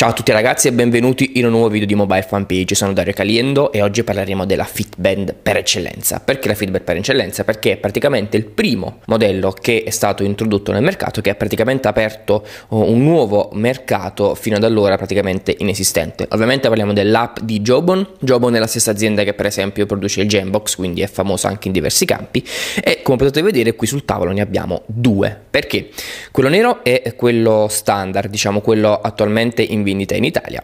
Ciao a tutti ragazzi e benvenuti in un nuovo video di Mobile Fanpage, sono Dario Caliendo e oggi parleremo della Fitband per eccellenza. Perché la Fitband per eccellenza? Perché è praticamente il primo modello che è stato introdotto nel mercato che ha praticamente aperto uh, un nuovo mercato fino ad allora praticamente inesistente. Ovviamente parliamo dell'app di Jobon, Jobon è la stessa azienda che per esempio produce il Jambox, quindi è famosa anche in diversi campi e come potete vedere qui sul tavolo ne abbiamo due. Perché? Quello nero è quello standard, diciamo quello attualmente in vendita in Italia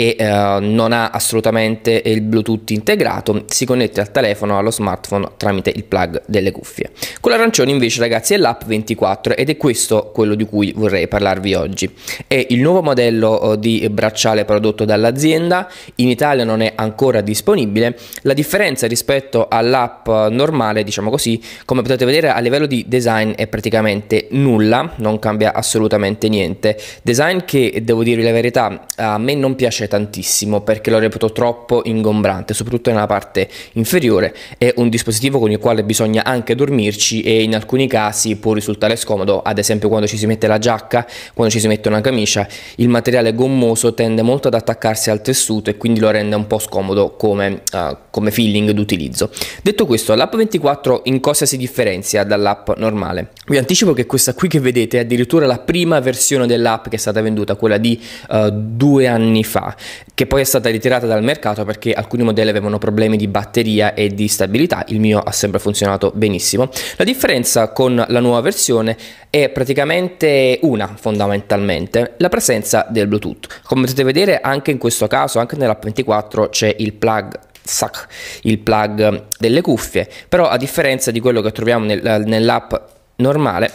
e eh, non ha assolutamente il Bluetooth integrato, si connette al telefono o allo smartphone tramite il plug delle cuffie. Quello arancione invece ragazzi è l'app 24 ed è questo quello di cui vorrei parlarvi oggi. È il nuovo modello eh, di bracciale prodotto dall'azienda, in Italia non è ancora disponibile, la differenza rispetto all'app normale diciamo così, come potete vedere a livello di design è praticamente nulla, non cambia assolutamente niente. Design che devo dirvi la verità a me non piace tantissimo perché lo reputo troppo ingombrante, soprattutto nella parte inferiore. È un dispositivo con il quale bisogna anche dormirci e in alcuni casi può risultare scomodo, ad esempio quando ci si mette la giacca, quando ci si mette una camicia, il materiale gommoso tende molto ad attaccarsi al tessuto e quindi lo rende un po' scomodo come, uh, come feeling d'utilizzo. Detto questo, l'app 24 in cosa si differenzia dall'app normale? Vi anticipo che questa qui che vedete è addirittura la prima versione dell'app che è stata venduta, quella di uh, due anni fa che poi è stata ritirata dal mercato perché alcuni modelli avevano problemi di batteria e di stabilità, il mio ha sempre funzionato benissimo. La differenza con la nuova versione è praticamente una fondamentalmente, la presenza del Bluetooth. Come potete vedere anche in questo caso, anche nell'app 24 c'è il plug sac, il plug delle cuffie, però a differenza di quello che troviamo nel, nell'app normale,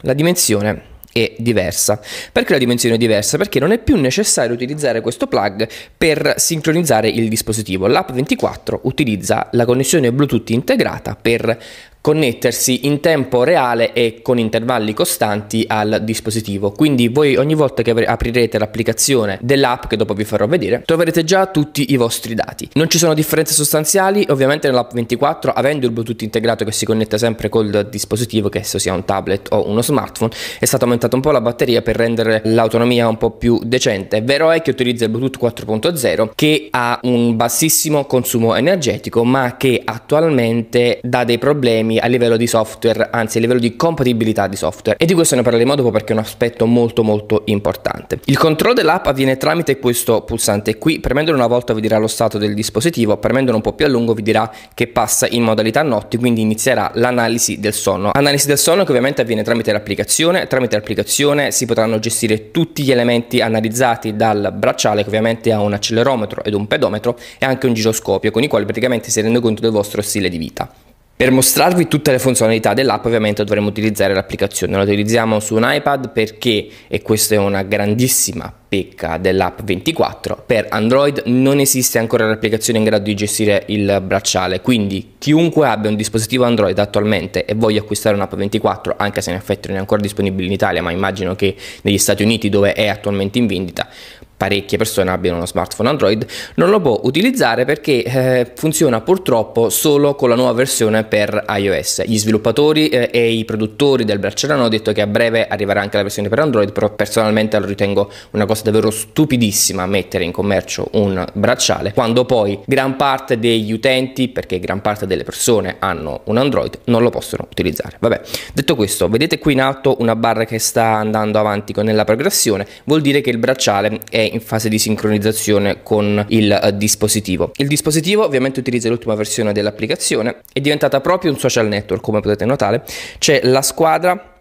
la dimensione è diversa. Perché la dimensione è diversa? Perché non è più necessario utilizzare questo plug per sincronizzare il dispositivo. L'app 24 utilizza la connessione Bluetooth integrata per connettersi in tempo reale e con intervalli costanti al dispositivo. Quindi voi ogni volta che aprirete l'applicazione dell'app che dopo vi farò vedere, troverete già tutti i vostri dati. Non ci sono differenze sostanziali, ovviamente nell'app 24 avendo il Bluetooth integrato che si connette sempre col dispositivo, che esso sia un tablet o uno smartphone, è stata aumentata un po' la batteria per rendere l'autonomia un po' più decente. Vero è che utilizza il Bluetooth 4.0 che ha un bassissimo consumo energetico, ma che attualmente dà dei problemi a livello di software, anzi a livello di compatibilità di software. E di questo ne parleremo dopo perché è un aspetto molto molto importante. Il controllo dell'app avviene tramite questo pulsante qui, premendolo una volta vi dirà lo stato del dispositivo, premendolo un po' più a lungo vi dirà che passa in modalità notti, quindi inizierà l'analisi del sonno. Analisi del sonno che ovviamente avviene tramite l'applicazione, tramite l'applicazione si potranno gestire tutti gli elementi analizzati dal bracciale che ovviamente ha un accelerometro ed un pedometro e anche un giroscopio con i quali praticamente si rende conto del vostro stile di vita. Per mostrarvi tutte le funzionalità dell'app ovviamente dovremo utilizzare l'applicazione, la utilizziamo su un iPad perché, e questa è una grandissima pecca dell'app 24, per Android non esiste ancora l'applicazione in grado di gestire il bracciale, quindi chiunque abbia un dispositivo Android attualmente e voglia acquistare un'app 24, anche se in effetti non è ancora disponibile in Italia, ma immagino che negli Stati Uniti dove è attualmente in vendita, parecchie persone abbiano uno smartphone Android, non lo può utilizzare perché eh, funziona purtroppo solo con la nuova versione per iOS. Gli sviluppatori eh, e i produttori del bracciale hanno detto che a breve arriverà anche la versione per Android, però personalmente lo ritengo una cosa davvero stupidissima mettere in commercio un bracciale quando poi gran parte degli utenti, perché gran parte delle persone hanno un Android, non lo possono utilizzare. Vabbè, detto questo, vedete qui in alto una barra che sta andando avanti con la progressione, vuol dire che il bracciale è in fase di sincronizzazione con il eh, dispositivo. Il dispositivo ovviamente utilizza l'ultima versione dell'applicazione, è diventata proprio un social network come potete notare, c'è la squadra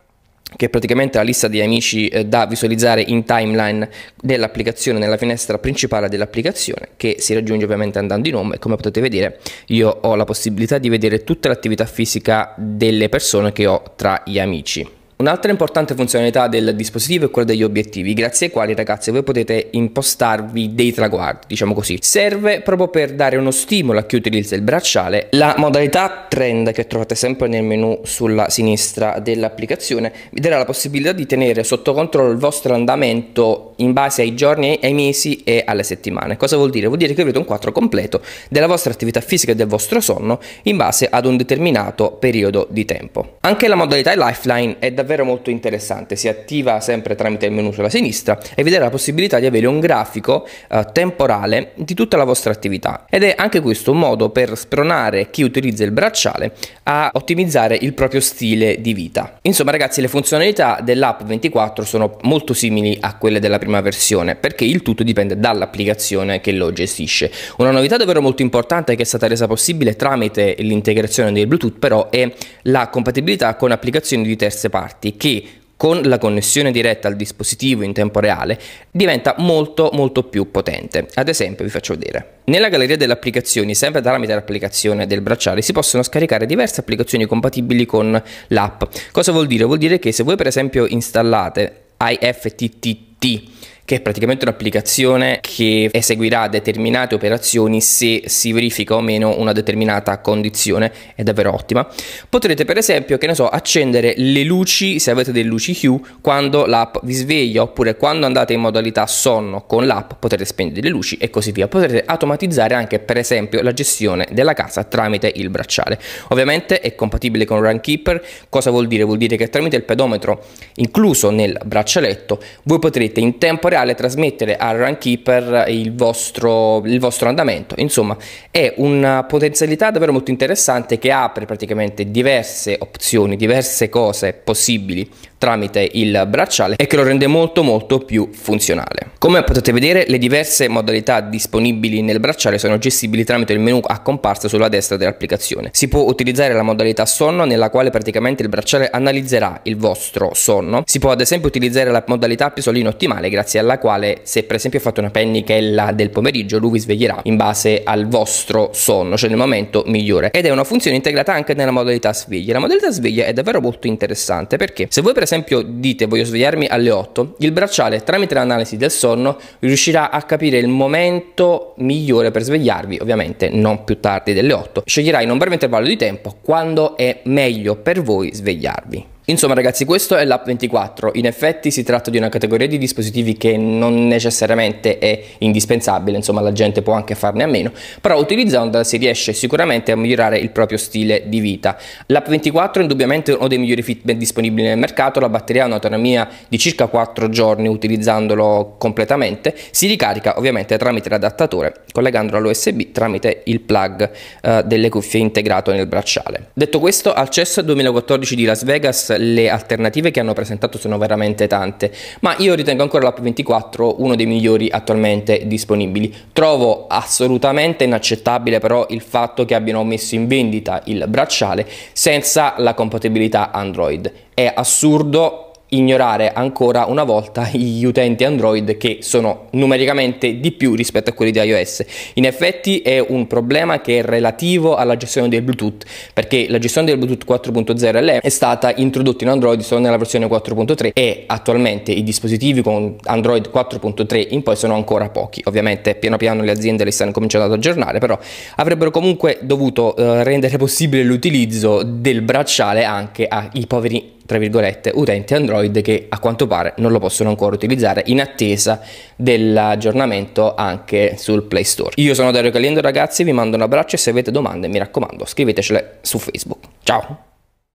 che è praticamente la lista di amici eh, da visualizzare in timeline dell'applicazione nella finestra principale dell'applicazione che si raggiunge ovviamente andando in home e come potete vedere io ho la possibilità di vedere tutta l'attività fisica delle persone che ho tra gli amici. Un'altra importante funzionalità del dispositivo è quella degli obiettivi, grazie ai quali ragazzi voi potete impostarvi dei traguardi, diciamo così. Serve proprio per dare uno stimolo a chi utilizza il bracciale. La modalità trend che trovate sempre nel menu sulla sinistra dell'applicazione vi darà la possibilità di tenere sotto controllo il vostro andamento in base ai giorni, ai mesi e alle settimane. Cosa vuol dire? Vuol dire che avrete un quadro completo della vostra attività fisica e del vostro sonno in base ad un determinato periodo di tempo. Anche la modalità Lifeline è davvero davvero molto interessante, si attiva sempre tramite il menu sulla sinistra e vi dà la possibilità di avere un grafico eh, temporale di tutta la vostra attività ed è anche questo un modo per spronare chi utilizza il bracciale a ottimizzare il proprio stile di vita. Insomma ragazzi le funzionalità dell'app 24 sono molto simili a quelle della prima versione perché il tutto dipende dall'applicazione che lo gestisce. Una novità davvero molto importante che è stata resa possibile tramite l'integrazione del Bluetooth però è la compatibilità con applicazioni di terze parti infatti che con la connessione diretta al dispositivo in tempo reale diventa molto molto più potente. Ad esempio vi faccio vedere. Nella galleria delle applicazioni, sempre tramite l'applicazione del bracciale, si possono scaricare diverse applicazioni compatibili con l'app. Cosa vuol dire? Vuol dire che se voi per esempio installate IFTTT che è praticamente un'applicazione che eseguirà determinate operazioni se si verifica o meno una determinata condizione, è davvero ottima. Potrete per esempio, che ne so, accendere le luci, se avete delle luci Hue, quando l'app vi sveglia oppure quando andate in modalità sonno con l'app potrete spegnere le luci e così via. Potrete automatizzare anche per esempio la gestione della casa tramite il bracciale. Ovviamente è compatibile con Runkeeper, cosa vuol dire? Vuol dire che tramite il pedometro incluso nel braccialetto voi potrete in tempo reale reale trasmettere al runkeeper il vostro, il vostro andamento. Insomma, è una potenzialità davvero molto interessante che apre praticamente diverse opzioni, diverse cose possibili tramite il bracciale e che lo rende molto molto più funzionale. Come potete vedere le diverse modalità disponibili nel bracciale sono gestibili tramite il menu a comparsa sulla destra dell'applicazione. Si può utilizzare la modalità sonno nella quale praticamente il bracciale analizzerà il vostro sonno. Si può ad esempio utilizzare la modalità pisolino ottimale grazie alla quale se per esempio fate una pennichella del pomeriggio lui vi sveglierà in base al vostro sonno, cioè nel momento migliore. Ed è una funzione integrata anche nella modalità sveglia. La modalità sveglia è davvero molto interessante perché se voi per esempio esempio dite voglio svegliarmi alle 8, il bracciale tramite l'analisi del sonno riuscirà a capire il momento migliore per svegliarvi, ovviamente non più tardi delle 8. Sceglierà in un breve intervallo di tempo quando è meglio per voi svegliarvi. Insomma ragazzi questo è l'app 24, in effetti si tratta di una categoria di dispositivi che non necessariamente è indispensabile, insomma la gente può anche farne a meno, però utilizzandola si riesce sicuramente a migliorare il proprio stile di vita. L'app 24 è indubbiamente uno dei migliori fitbit disponibili nel mercato, la batteria ha un'autonomia di circa 4 giorni utilizzandolo completamente, si ricarica ovviamente tramite l'adattatore collegandolo all'USB tramite il plug eh, delle cuffie integrato nel bracciale. Detto questo al CES 2014 di Las Vegas le alternative che hanno presentato sono veramente tante, ma io ritengo ancora l'app 24 uno dei migliori attualmente disponibili. Trovo assolutamente inaccettabile però il fatto che abbiano messo in vendita il bracciale senza la compatibilità Android. È assurdo ignorare ancora una volta gli utenti Android che sono numericamente di più rispetto a quelli di iOS. In effetti è un problema che è relativo alla gestione del Bluetooth, perché la gestione del Bluetooth 4.0 LE è stata introdotta in Android solo nella versione 4.3 e attualmente i dispositivi con Android 4.3 in poi sono ancora pochi. Ovviamente piano piano le aziende le stanno cominciando ad aggiornare, però avrebbero comunque dovuto eh, rendere possibile l'utilizzo del bracciale anche ai poveri tra virgolette, utenti Android che a quanto pare non lo possono ancora utilizzare in attesa dell'aggiornamento anche sul Play Store. Io sono Dario Calendo ragazzi, vi mando un abbraccio e se avete domande mi raccomando scrivetecele su Facebook. Ciao!